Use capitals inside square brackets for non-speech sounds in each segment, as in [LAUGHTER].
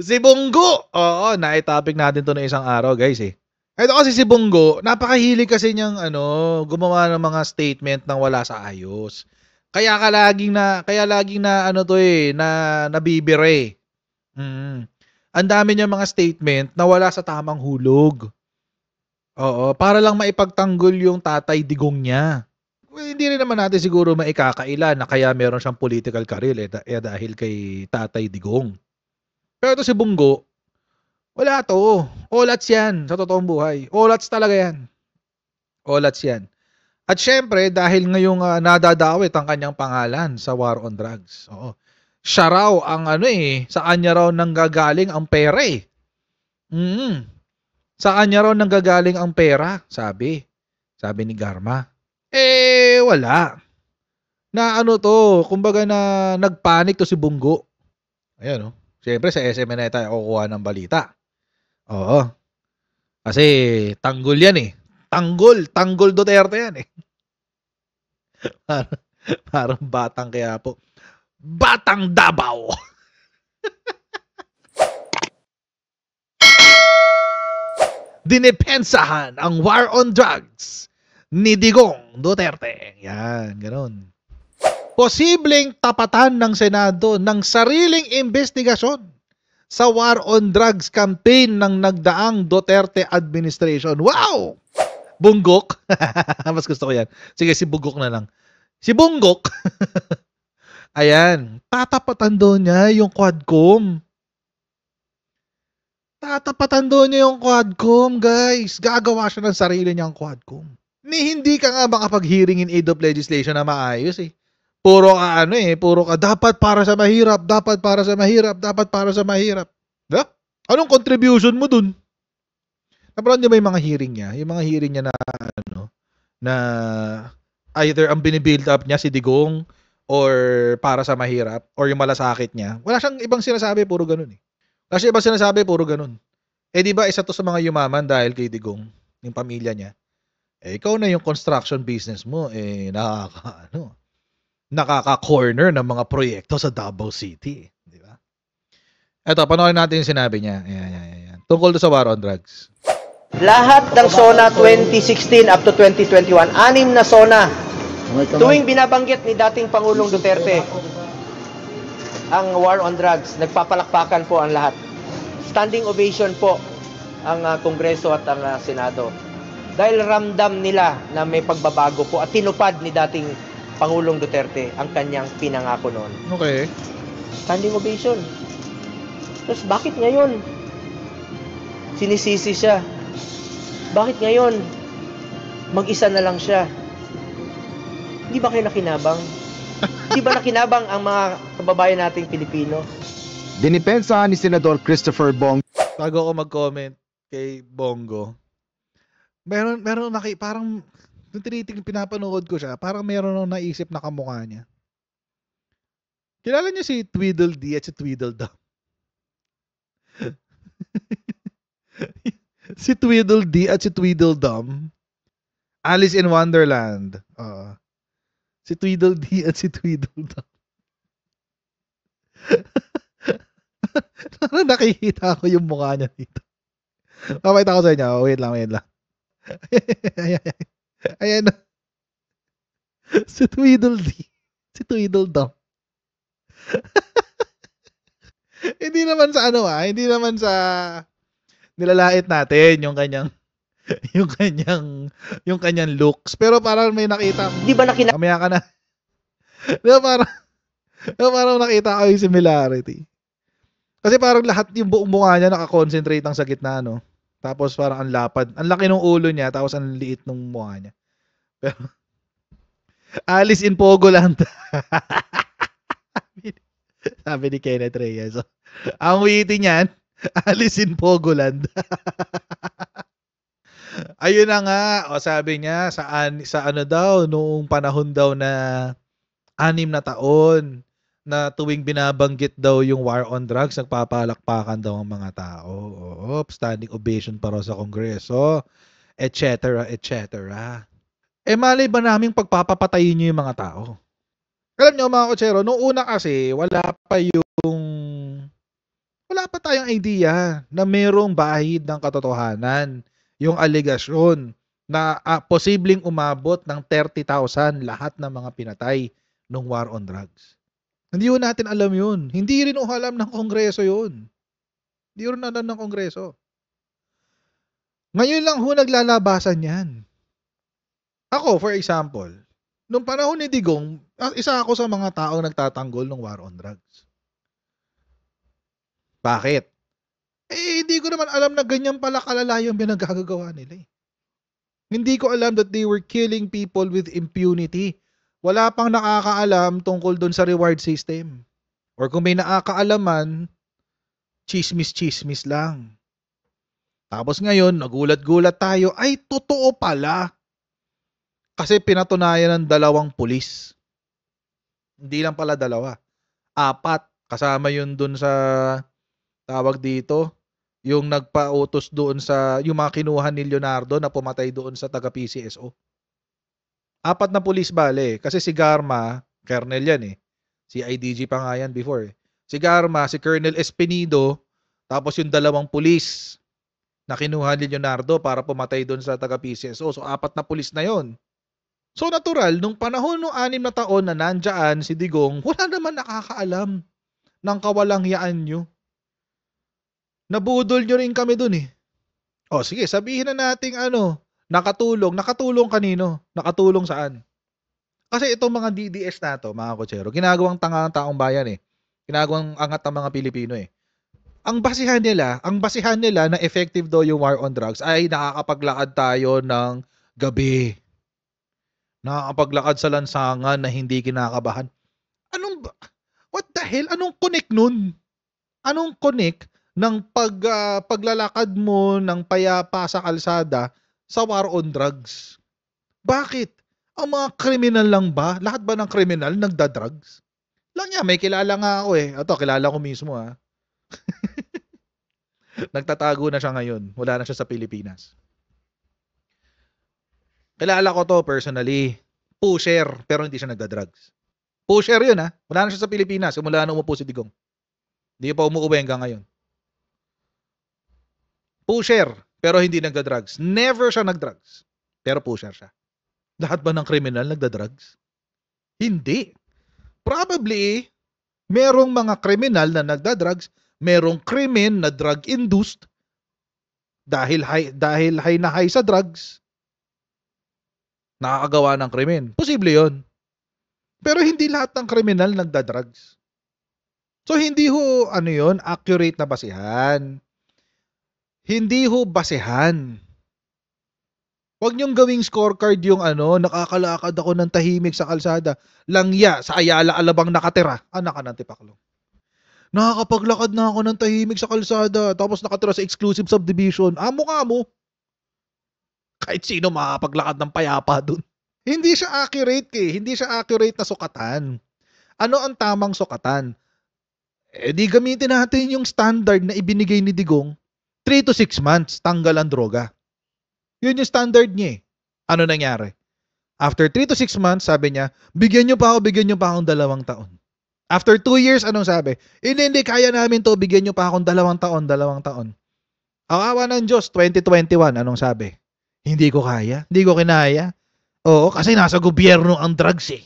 si Bunggo. Oo, na topic natin to na isang araw, guys eh. Ito kasi si Bongo, napakahilig kasi niyang ano, gumawa ng mga statement nang wala sa ayos. Kaya ka laging na, kaya laging na ano to eh, na nabibire. Mm. Ang dami niya mga statement na wala sa tamang hulog. Oo, para lang maipagtanggol yung tatay digong niya. Well, hindi rin naman natin siguro maikakaila na kaya meron siyang political career eh, eh dahil kay tatay digong. Pero ito si Bungo, wala to. Olats yan sa totoong buhay. Olats talaga yan. Olats yan. At syempre, dahil ngayong uh, nadadawit ang kanyang pangalan sa war on drugs. Oo. Siya raw ang ano eh, sa kanya raw nanggagaling ang pera eh. Mm. Sa kanya raw nanggagaling ang pera, sabi. Sabi ni Garma. Eh, wala. Na ano to, kumbaga na nagpanik to si Bungo. Ayan oh. Siyempre, sa SM na tayo kukuha ng balita. Oo. Kasi tanggol yan eh. Tanggol. Tanggol Duterte yan eh. [LAUGHS] parang, parang batang kaya po. Batang Dabaw! [LAUGHS] Dinepensahan ang war on drugs ni Digong Duterte. Yan, ganun posibleng tapatan ng Senado ng sariling investigasyon sa war on drugs campaign ng nagdaang Duterte administration. Wow! Bunggok. [LAUGHS] Mas gusto ko yan. Sige, si Bunggok na lang. Si Bunggok. [LAUGHS] Ayan. Tatapatan doon niya yung Quadcom. Tatapatan doon niya yung Quadcom, guys. Gagawa siya ng sarili niyang Quadcom. Ni hindi ka nga makapag-hearing in aid of legislation na maayos eh. Puro ka ano eh, puro ka dapat para sa mahirap, dapat para sa mahirap, dapat para sa mahirap. Diba? Anong contribution mo dun? Naparaan niyo ba yung mga hearing niya? Yung mga hearing niya na ano, na either ang binibuild up niya si Digong or para sa mahirap or yung malasakit niya. Wala siyang ibang sinasabi, puro ganun eh. Wala siyang ibang sinasabi, puro ganun. Eh di ba isa to sa mga yumaman dahil kay Digong, yung pamilya niya. Eh ikaw na yung construction business mo, eh nakaka ano nakaka-corner ng mga proyekto sa Davao City. Di ba? Eto, panoorin natin yung sinabi niya. Ayan, ayan, ayan. Tungkol sa war on drugs. Lahat ng SONA 2016 up to 2021, anim na SONA, tuwing binabanggit ni dating Pangulong Duterte ang war on drugs, nagpapalakpakan po ang lahat. Standing ovation po ang uh, Kongreso at ang uh, Senado. Dahil ramdam nila na may pagbabago po at tinupad ni dating Pangulong Duterte ang kanyang pinangako noon. Okay. Standing ovation. Tapos bakit ngayon? Sinisisi siya. Bakit ngayon? Mag-isa na lang siya. Hindi ba kayo nakinabang? Hindi [LAUGHS] ba nakinabang ang mga kababayan nating Pilipino? Dinipensa ni Senador Christopher Bong. Bago ako mag-comment kay Bongo, meron meron naki parang nung tinitingin, pinapanood ko siya, parang meron akong naisip na kamukha niya. Kilala niyo si Tweedledee at si Tweedledum? [LAUGHS] si Tweedledee at si Tweedledum. Alice in Wonderland. Uh, si Tweedledee at si Tweedledum. [LAUGHS] Parang nakikita ko yung mukha niya dito. Papakita ko sa inyo. Wait lang, wait lang. [LAUGHS] [LAUGHS] Ayan si [LAUGHS] Si Tweedledee. Si Tweedledum. [LAUGHS] hindi naman sa ano ah, hindi naman sa nilalait natin yung kanyang yung kanyang yung kanyang looks pero parang may nakita di ba nakita kamaya ka na di ba parang di ba parang nakita ko yung similarity kasi parang lahat yung buong mukha niya nakakonsentrate ang sa gitna no tapos parang ang lapad ang laki ng ulo niya tapos ang liit ng mukha niya [LAUGHS] Alice in Pogoland. [LAUGHS] Sabi ni Kenneth Reyes. So, ang witty niyan, [LAUGHS] Alice in Pogoland. Ayun na nga, o sabi niya sa sa ano daw noong panahon daw na anim na taon na tuwing binabanggit daw yung war on drugs, nagpapalakpakan daw ang mga tao. Oo, standing ovation para sa Kongreso, etc., etc eh malay ba naming pagpapapatayin nyo yung mga tao? Alam nyo mga kotsero, noong una kasi wala pa yung wala pa tayong idea na merong bahid ng katotohanan yung aligasyon na uh, posibleng umabot ng 30,000 lahat ng mga pinatay nung war on drugs. Hindi yun natin alam yun. Hindi rin alam ng Kongreso yun. Hindi rin alam ng Kongreso. Ngayon lang ho naglalabasan yan. Ako, for example, nung panahon ni Digong, ah, isa ako sa mga taong nagtatanggol ng war on drugs. Bakit? Eh, hindi ko naman alam na ganyan pala kalala yung binagagawa nila eh. Hindi ko alam that they were killing people with impunity. Wala pang nakakaalam tungkol doon sa reward system. Or kung may nakakaalaman, chismis-chismis lang. Tapos ngayon, nagulat-gulat tayo, ay totoo pala kasi pinatunayan ng dalawang pulis. Hindi lang pala dalawa. Apat. Kasama yun dun sa tawag dito. Yung nagpautos doon sa, yung mga kinuha ni Leonardo na pumatay doon sa taga-PCSO. Apat na pulis bale. Kasi si Garma, Colonel yan eh. Si IDG pa nga yan before eh. Si Garma, si Colonel Espinido, tapos yung dalawang pulis na kinuha ni Leonardo para pumatay doon sa taga-PCSO. So, apat na pulis na yon So natural, nung panahon nung anim na taon na nandyan si Digong, wala naman nakakaalam ng kawalangyaan nyo. Nabudol nyo rin kami dun eh. O sige, sabihin na nating ano, nakatulong. Nakatulong kanino? Nakatulong saan? Kasi itong mga DDS na to, mga kotsero, ginagawang tanga ng taong bayan eh. Ginagawang angat ng mga Pilipino eh. Ang basihan nila, ang basihan nila na effective daw yung war on drugs ay nakakapaglakad tayo ng gabi Nakakapaglakad sa lansangan na hindi kinakabahan. Anong, what the hell? Anong connect nun? Anong connect ng pag, uh, paglalakad mo ng payapa sa kalsada sa war on drugs? Bakit? Ang mga kriminal lang ba? Lahat ba ng kriminal nagda-drugs? Lang yan, may kilala nga ako eh. Ito, kilala ko mismo ha. Ah. [LAUGHS] Nagtatago na siya ngayon. Wala na siya sa Pilipinas. Kilala ko to personally. Pusher, pero hindi siya nagda-drugs. Pusher yun ha. Ah. Wala na siya sa Pilipinas. Simula na umupo si Digong. Hindi pa umuwi hanggang ngayon. Pusher, pero hindi nagda-drugs. Never siya nag-drugs. Pero pusher siya. Lahat ba ng kriminal nagda-drugs? Hindi. Probably, merong mga kriminal na nagda-drugs, merong krimen na drug-induced dahil high, dahil high na high sa drugs nakakagawa ng krimen. Posible yon. Pero hindi lahat ng kriminal nagda-drugs. So hindi ho ano yon, accurate na basihan. Hindi ho basihan. Huwag niyong gawing scorecard yung ano, nakakalakad ako ng tahimik sa kalsada, langya sa Ayala Alabang nakatira. Anak ah, ka ng tipaklong. Nakakapaglakad na ako ng tahimik sa kalsada, tapos nakatira sa exclusive subdivision. Amo ah, ka mo kahit sino makapaglakad ng payapa dun. Hindi siya accurate eh. Hindi siya accurate na sukatan. Ano ang tamang sukatan? Eh di gamitin natin yung standard na ibinigay ni Digong. 3 to 6 months, tanggal ang droga. Yun yung standard niya eh. Ano nangyari? After 3 to 6 months, sabi niya, bigyan niyo pa ako, bigyan niyo pa akong dalawang taon. After 2 years, anong sabi? Eh, hindi, hindi, kaya namin to, bigyan niyo pa akong dalawang taon, dalawang taon. Awawa ng Diyos, 2021, anong sabi? Hindi ko kaya. Hindi ko kinaya. Oo, kasi nasa gobyerno ang drugs eh.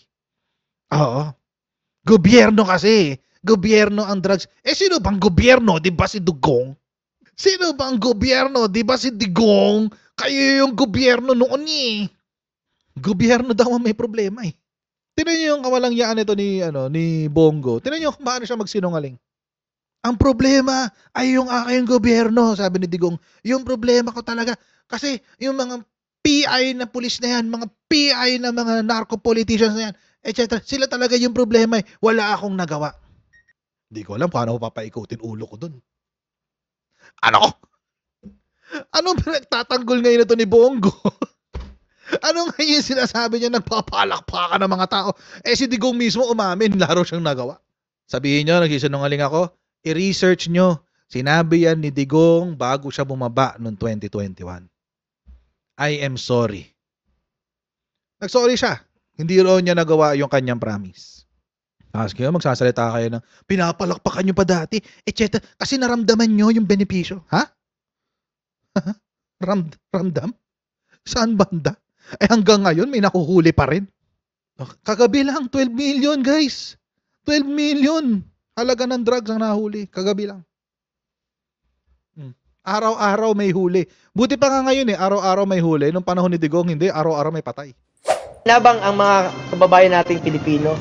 Oo. Gobyerno kasi. Eh. Gobyerno ang drugs. Eh sino bang gobyerno? Di ba si Dugong? Sino bang gobyerno? Di ba si Digong? Kayo yung gobyerno noon eh. Gobyerno daw ang may problema eh. Tinan niyo yung kawalang yaan ito ni, ano, ni Bongo. Tinan niyo kung paano siya magsinungaling. Ang problema ay yung aking gobyerno, sabi ni Digong. Yung problema ko talaga, kasi yung mga PI na pulis na yan, mga PI na mga narco politicians na yan, etc. Sila talaga yung problema eh. Wala akong nagawa. Hindi ko alam paano ano papaikutin ulo ko dun. Ano? Ano ba pinagtatanggol ngayon ito ni Bongo? [LAUGHS] ano ngayon sinasabi niya nagpapalakpakan ng mga tao? Eh si Digong mismo umamin, laro siyang nagawa. Sabihin niyo, nagsisinungaling ako, i-research niyo. Sinabi yan ni Digong bago siya bumaba noong 2021. I am sorry. Nagsorry siya. Hindi raw niya nagawa yung kanyang promise. Tapos kayo, magsasalita kayo ng, pinapalakpakan nyo pa dati, etc. Kasi naramdaman nyo yung benepisyo. Ha? [LAUGHS] Ram ramdam? Saan banda? Eh hanggang ngayon, may nakuhuli pa rin. Kagabi lang, 12 million guys. 12 million. Halaga ng drugs ang nahuli. Kagabi lang. Araw-araw may huli. Buti pa nga ngayon eh, araw-araw may huli. Nung panahon ni Digong, hindi, araw-araw may patay. Nabang ang mga kababayan nating Pilipino.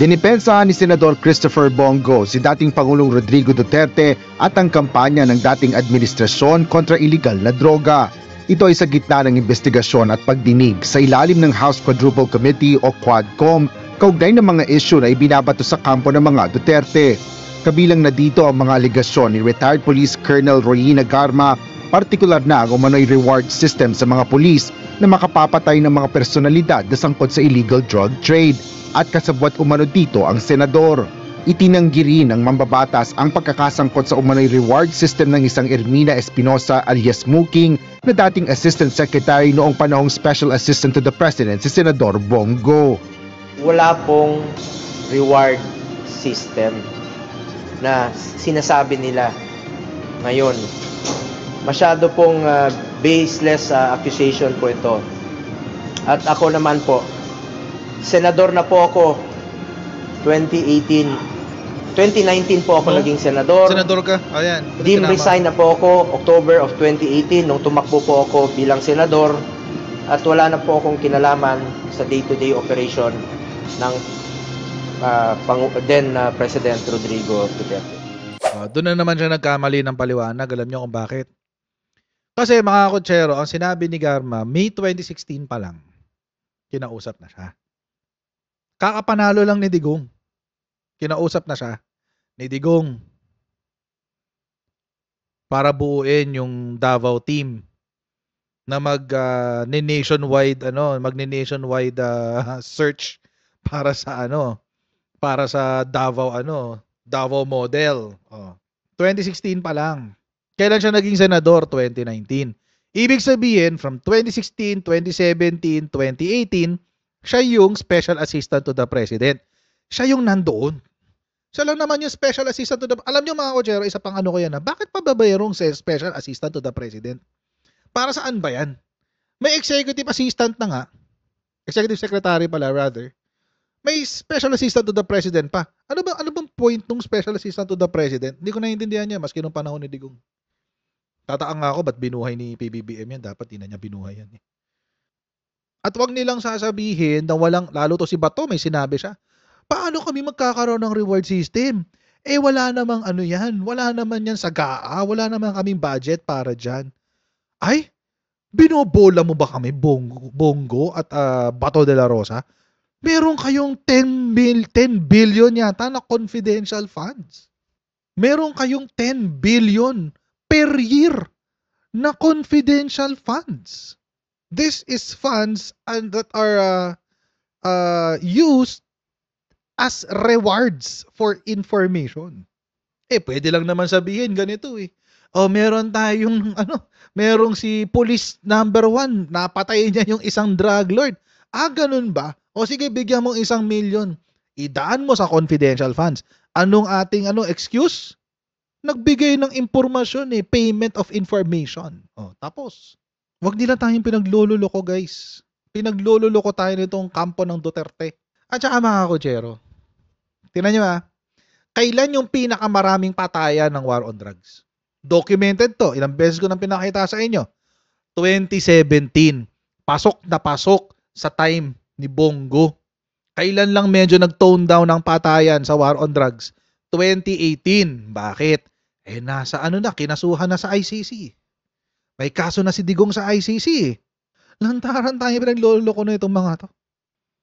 Dinipensa ni Senador Christopher Bongo si dating Pangulong Rodrigo Duterte at ang kampanya ng dating administrasyon kontra ilegal na droga. Ito ay sa gitna ng investigasyon at pagdinig sa ilalim ng House Quadruple Committee o QuadCom kaugnay ng mga isyu na ibinabato sa kampo ng mga Duterte. Kabilang na dito ang mga aligasyon ni retired Police Colonel Royina Garma, partikular na ang umano'y reward system sa mga pulis na makapapatay ng mga personalidad na sangkot sa illegal drug trade at kasabwat umano dito ang senador. Itinanggi rin ng mambabatas ang pagkakasangkot sa umano'y reward system ng isang Ermina Espinosa alias Muking na dating Assistant Secretary noong panahong Special Assistant to the President si Senador Bongo. Wala pong reward system na sinasabi nila ngayon. Masyado pong uh, baseless uh, accusation po ito. At ako naman po, senador na po ako 2018. 2019 po ako oh, naging senador. Senador ka? Ayan. Oh, Dim resign na po ako October of 2018 nung tumakbo po ako bilang senador at wala na po akong kinalaman sa day-to-day -day operation ng uh, pang, then uh, President Rodrigo Duterte. Uh, doon na naman siya nagkamali ng paliwanag. Alam niyo kung bakit? Kasi mga kutsero, ang sinabi ni Garma, May 2016 pa lang, kinausap na siya. Kakapanalo lang ni Digong. Kinausap na siya ni Digong para buuin yung Davao team na mag uh, nationwide ano, mag nationwide uh, [LAUGHS] search para sa ano para sa Davao ano, Davao model. Oh. 2016 pa lang. Kailan siya naging senador? 2019. Ibig sabihin, from 2016, 2017, 2018, siya yung special assistant to the president. Siya yung nandoon. Siya lang naman yung special assistant to the... Alam nyo mga kodyero, isa pang ano ko yan ha, ah, bakit pababayarong special assistant to the president? Para saan ba yan? May executive assistant na nga. Executive secretary pala rather. May special assistant to the president pa. Ano ba ano bang point ng special assistant to the president? Hindi ko naiintindihan niya maski nung panahon ni Digong. Tataang ako ba't binuhay ni PBBM yan? Dapat hindi na niya binuhay yan. Eh. At wag nilang sasabihin na walang, lalo to si Bato, may sinabi siya, paano kami magkakaroon ng reward system? Eh wala namang ano yan, wala naman yan sa GAA, wala naman kaming budget para dyan. Ay, binobola mo ba kami, Bongo, Bongo at uh, Bato de la Rosa? meron kayong 10, bil, 10 billion yata na confidential funds. Meron kayong 10 billion per year na confidential funds. This is funds and that are uh, uh, used as rewards for information. Eh, pwede lang naman sabihin ganito eh. O, oh, meron tayong, [LAUGHS] ano, merong si police number one, napatay niya yung isang drug lord. Ah, ganun ba? O sige, bigyan mong isang million. Idaan mo sa confidential funds. Anong ating ano excuse? Nagbigay ng impormasyon eh, payment of information. O, tapos. Huwag nila tayong pinaglololoko guys. Pinaglololoko tayo nitong kampo ng Duterte. At saka mga kutsero, tinan nyo ha, ah. kailan yung pinakamaraming patayan ng war on drugs? Documented to. Ilang beses ko nang pinakita sa inyo. 2017. Pasok na pasok sa time ni Bongo. Kailan lang medyo nag-tone down ang patayan sa war on drugs? 2018. Bakit? Eh nasa ano na, kinasuhan na sa ICC. May kaso na si Digong sa ICC. Lantaran tayo pinagloloko na itong mga to.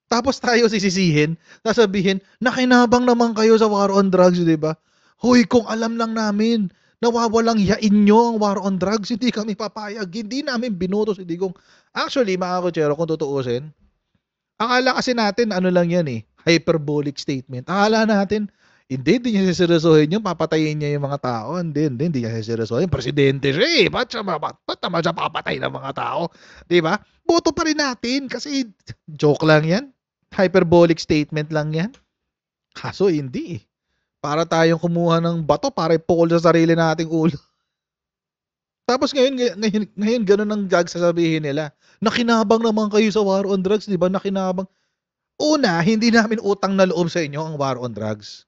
Tapos tayo sisisihin, sasabihin, nakinabang naman kayo sa war on drugs, di ba? Hoy, kung alam lang namin, nawawalang yain nyo ang war on drugs, hindi kami papayag, hindi namin binoto si Digong. Actually, mga kutsero, kung tutuusin, Akala kasi natin, ano lang yan eh, hyperbolic statement. Akala natin, hindi, hindi niya siseryosohin yun, papatayin niya yung mga tao. Hindi, hindi, hindi niya siseryosohin. Presidente siya eh, ba't siya, ba't, ba't naman siya papatay ng mga tao? Di ba? Boto pa rin natin kasi joke lang yan. Hyperbolic statement lang yan. Kaso hindi eh. Para tayong kumuha ng bato para ipukol sa sarili nating ulo. [LAUGHS] Tapos ngayon, ngayon, ngayon ganun ang gag sasabihin nila. Nakinabang naman kayo sa war on drugs, di ba? Nakinabang. Una, hindi namin utang na loob sa inyo ang war on drugs.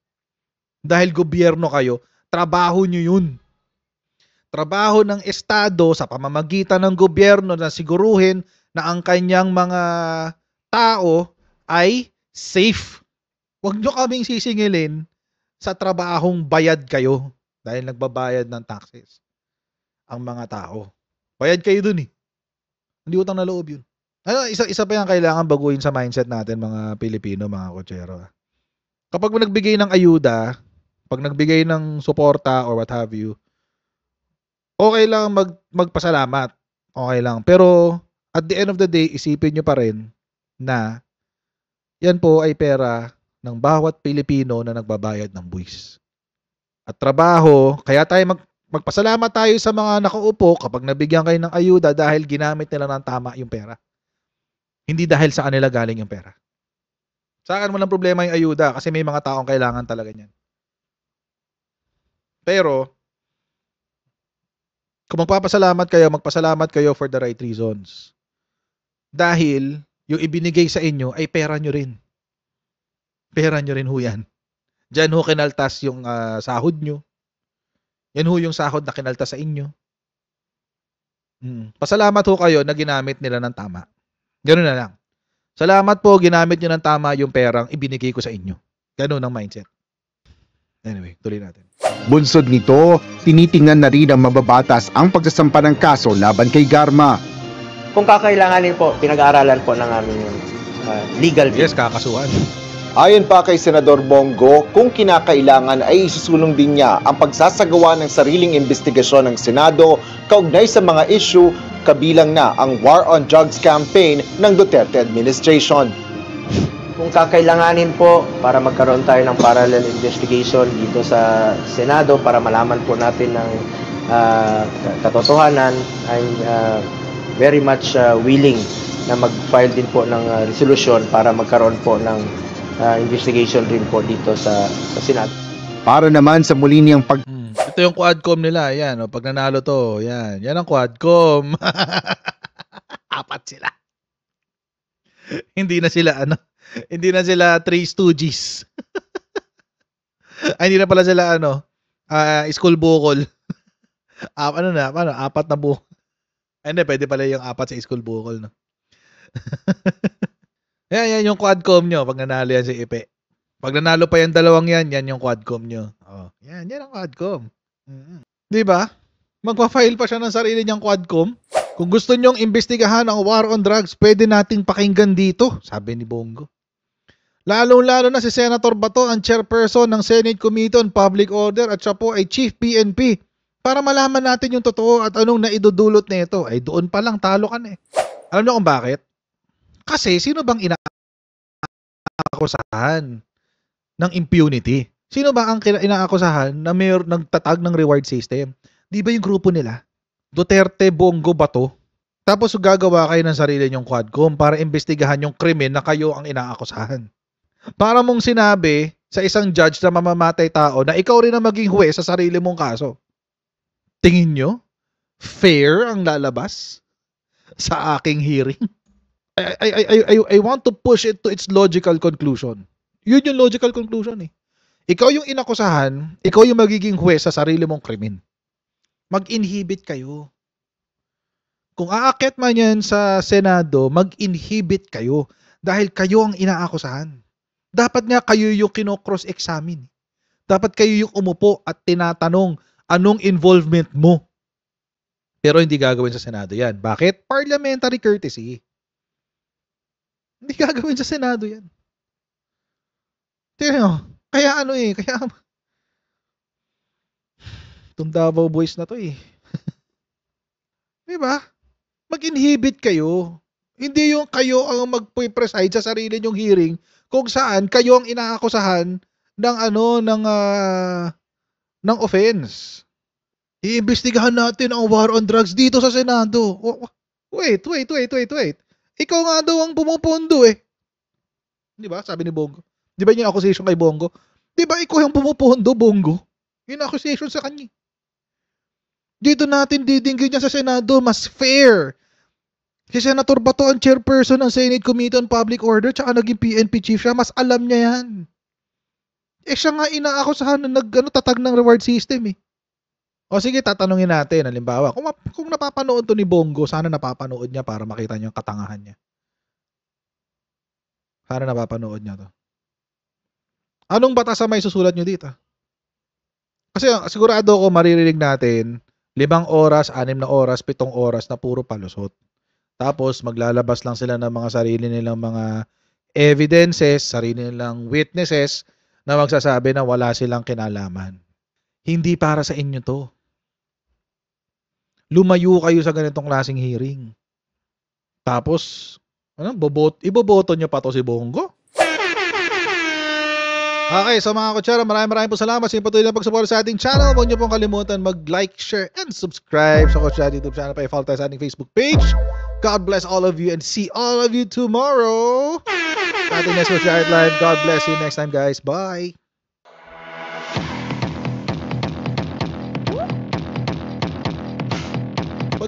Dahil gobyerno kayo, trabaho nyo yun. Trabaho ng Estado sa pamamagitan ng gobyerno na siguruhin na ang kanyang mga tao ay safe. Huwag nyo kaming sisingilin sa trabahong bayad kayo dahil nagbabayad ng taxes ang mga tao. Bayad kayo dun eh. Hindi utang na loob yun. Ano, isa, isa pa yung kailangan baguhin sa mindset natin mga Pilipino, mga kutsero. Ah. Kapag nagbigay ng ayuda, pag nagbigay ng suporta or what have you, okay lang mag, magpasalamat. Okay lang. Pero at the end of the day, isipin nyo pa rin na yan po ay pera ng bawat Pilipino na nagbabayad ng buwis. At trabaho, kaya tayo mag Magpasalamat tayo sa mga nakaupo kapag nabigyan kayo ng ayuda dahil ginamit nila ng tama yung pera. Hindi dahil sa kanila galing yung pera. Sa akin walang problema yung ayuda kasi may mga taong kailangan talaga niyan. Pero, kung magpapasalamat kayo, magpasalamat kayo for the right reasons. Dahil, yung ibinigay sa inyo ay pera nyo rin. Pera nyo rin ho yan. Diyan ho kinaltas yung uh, sahod nyo. Yan ho yung sahod na kinalta sa inyo. Mm. Pasalamat ho kayo na ginamit nila ng tama. Ganun na lang. Salamat po, ginamit nyo ng tama yung perang ibinigay ko sa inyo. Ganun ang mindset. Anyway, tuloy natin. Bunsod nito, tinitingnan na rin ang mababatas ang pagsasampa ng kaso laban kay Garma. Kung kakailanganin po, pinag-aaralan po ng aming uh, legal. view. Yes, kakasuhan. Ayon pa kay Senador Bongo, kung kinakailangan ay isusulong din niya ang pagsasagawa ng sariling investigasyon ng Senado kaugnay sa mga issue kabilang na ang War on Drugs campaign ng Duterte administration. Kung kakailanganin po para magkaroon tayo ng parallel investigation dito sa Senado para malaman po natin ng uh, ah, katotohanan, I'm uh, very much uh, willing na mag-file din po ng uh, resolusyon para magkaroon po ng uh, investigation report dito sa, sa Senado. Para naman sa muli niyang pag... Hmm. Ito yung quadcom nila, yan. O, oh, pag nanalo to, yan. Yan ang quadcom. [LAUGHS] Apat sila. [LAUGHS] hindi na sila, ano, hindi na sila three stooges. [LAUGHS] Ay, hindi na pala sila, ano, uh, school bukol. uh, ano na, ano, apat na bukol. Ay, hindi, pwede pala yung apat sa school bukol, no? Yan, yan yung quadcom nyo pag nanalo yan si Ipe. Pag nanalo pa yan dalawang yan, yan yung quadcom nyo. Oh, yan, yan ang quadcom. Mm-hmm. Di ba? Magpa-file pa siya ng sarili niyang quadcom. Kung gusto nyong imbestigahan ang war on drugs, pwede nating pakinggan dito, sabi ni Bongo. Lalong-lalo na si Senator Bato ang chairperson ng Senate Committee on Public Order at siya po ay Chief PNP. Para malaman natin yung totoo at anong naidudulot nito, ay doon pa lang talo ka na eh. Alam niyo kung bakit? Kasi sino bang inaakusahan ng impunity? Sino ba ang inaakusahan na may nagtatag ng reward system? Di ba yung grupo nila? Duterte, Bongo, Bato? Tapos gagawa kayo ng sarili nyong quadcom para imbestigahan yung krimen na kayo ang inaakusahan. Para mong sinabi sa isang judge na mamamatay tao na ikaw rin ang maging huwe sa sarili mong kaso. Tingin nyo? Fair ang lalabas sa aking hearing? I, I, I, I, I want to push it to its logical conclusion. Yun yung logical conclusion eh. Ikaw yung inakusahan, ikaw yung magiging huwes sa sarili mong krimen. Mag-inhibit kayo. Kung aakyat man yan sa Senado, mag-inhibit kayo dahil kayo ang inaakusahan. Dapat nga kayo yung kinocross-examine. Dapat kayo yung umupo at tinatanong anong involvement mo. Pero hindi gagawin sa Senado yan. Bakit? Parliamentary courtesy. Hindi gagawin sa Senado yan. Tingnan Kaya ano eh, kaya... [LAUGHS] Itong Davao boys na to eh. [LAUGHS] Di ba? Mag-inhibit kayo. Hindi yung kayo ang mag-preside sa sarili nyong hearing kung saan kayo ang inaakusahan ng ano ng uh, ng offense. Iimbestigahan natin ang war on drugs dito sa Senado. Wait, wait, wait, wait, wait. Ikaw nga daw ang pumupundo eh. Di ba? Sabi ni Bongo. Di ba yung accusation kay Bongo? Di ba ikaw yung pumupundo, Bongo? Yung accusation sa kanya. Eh. Dito natin didinggin niya sa Senado, mas fair. Si Senator Bato ang chairperson ng Senate Committee on Public Order tsaka naging PNP chief siya, mas alam niya yan. Eh siya nga inaakusahan na nag, ano, tatag ng reward system eh. O sige, tatanungin natin. Halimbawa, kung, kung napapanood to ni Bongo, sana napapanood niya para makita niyo yung katangahan niya. Sana napapanood niya to. Anong batas ang may susulat niyo dito? Kasi ah, sigurado ko maririnig natin limang oras, anim na oras, pitong oras na puro palusot. Tapos maglalabas lang sila ng mga sarili nilang mga evidences, sarili nilang witnesses na magsasabi na wala silang kinalaman. Hindi para sa inyo to lumayo kayo sa ganitong klaseng hearing. Tapos, ano, bobot, iboboto nyo pa to si Bongo? Okay, so mga kutsara, maraming maraming po salamat sa patuloy na pagsuporta sa ating channel. Huwag niyo pong kalimutan mag-like, share, and subscribe sa Kutsara YouTube channel. Pa-follow tayo sa ating Facebook page. God bless all of you and see all of you tomorrow. Ating next Kutsara Live. God bless you next time, guys. Bye!